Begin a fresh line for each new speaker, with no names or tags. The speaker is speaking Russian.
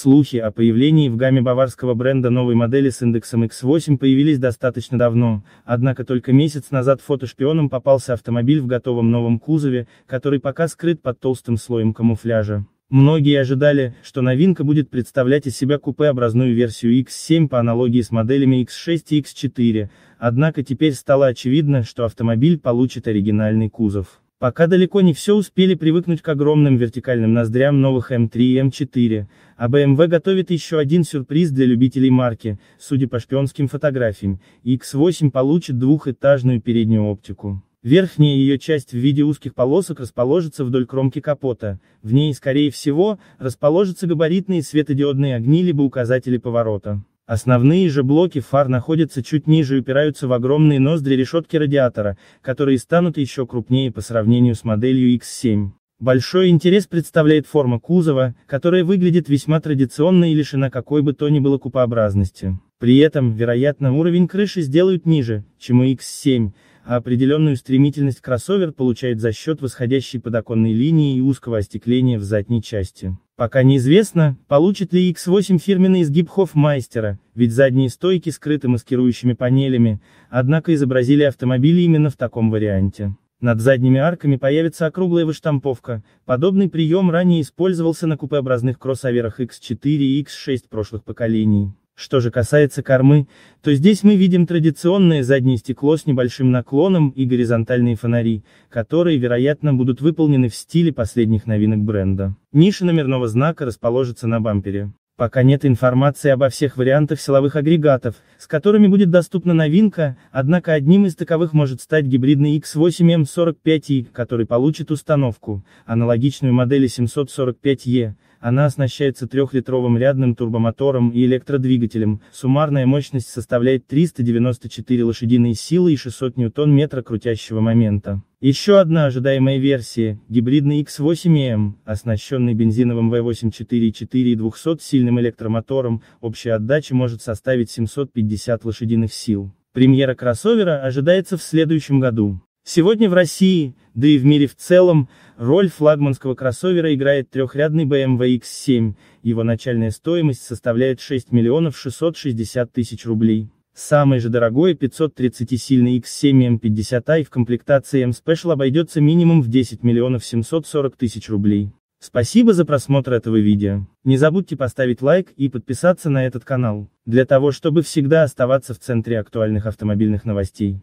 Слухи о появлении в гамме баварского бренда новой модели с индексом X8 появились достаточно давно, однако только месяц назад фотошпионом попался автомобиль в готовом новом кузове, который пока скрыт под толстым слоем камуфляжа. Многие ожидали, что новинка будет представлять из себя купе-образную версию X7 по аналогии с моделями X6 и X4, однако теперь стало очевидно, что автомобиль получит оригинальный кузов. Пока далеко не все успели привыкнуть к огромным вертикальным ноздрям новых m 3 и М4, а BMW готовит еще один сюрприз для любителей марки, судя по шпионским фотографиям, X8 получит двухэтажную переднюю оптику. Верхняя ее часть в виде узких полосок расположится вдоль кромки капота, в ней, скорее всего, расположатся габаритные светодиодные огни либо указатели поворота. Основные же блоки фар находятся чуть ниже и упираются в огромные ноздри решетки радиатора, которые станут еще крупнее по сравнению с моделью X7. Большой интерес представляет форма кузова, которая выглядит весьма традиционно и лишена какой бы то ни было купообразности. При этом, вероятно, уровень крыши сделают ниже, чем у X7, а определенную стремительность кроссовер получает за счет восходящей подоконной линии и узкого остекления в задней части. Пока неизвестно, получит ли X8 фирменный изгиб Хоффмайстера, ведь задние стойки скрыты маскирующими панелями, однако изобразили автомобили именно в таком варианте. Над задними арками появится округлая выштамповка, подобный прием ранее использовался на купеобразных кроссоверах X4 и X6 прошлых поколений. Что же касается кормы, то здесь мы видим традиционное заднее стекло с небольшим наклоном и горизонтальные фонари, которые, вероятно, будут выполнены в стиле последних новинок бренда. Ниша номерного знака расположится на бампере. Пока нет информации обо всех вариантах силовых агрегатов, с которыми будет доступна новинка, однако одним из таковых может стать гибридный X8M45i, эм который получит установку, аналогичную модели 745e, она оснащается трехлитровым рядным турбомотором и электродвигателем, суммарная мощность составляет 394 лошадиные силы и 600 ньютон-метра крутящего момента. Еще одна ожидаемая версия, гибридный X8M, эм, оснащенный бензиновым V8-4.4 и 200-сильным электромотором, общая отдача может составить 750 лошадиных сил. Премьера кроссовера ожидается в следующем году. Сегодня в России, да и в мире в целом, роль флагманского кроссовера играет трехрядный BMW X7, эм его начальная стоимость составляет 6 миллионов 660 тысяч рублей. Самый же дорогой 530-сильный X7 M50i в комплектации M эм Special обойдется минимум в 10 миллионов 740 тысяч рублей. Спасибо за просмотр этого видео. Не забудьте поставить лайк и подписаться на этот канал, для того чтобы всегда оставаться в центре актуальных автомобильных новостей.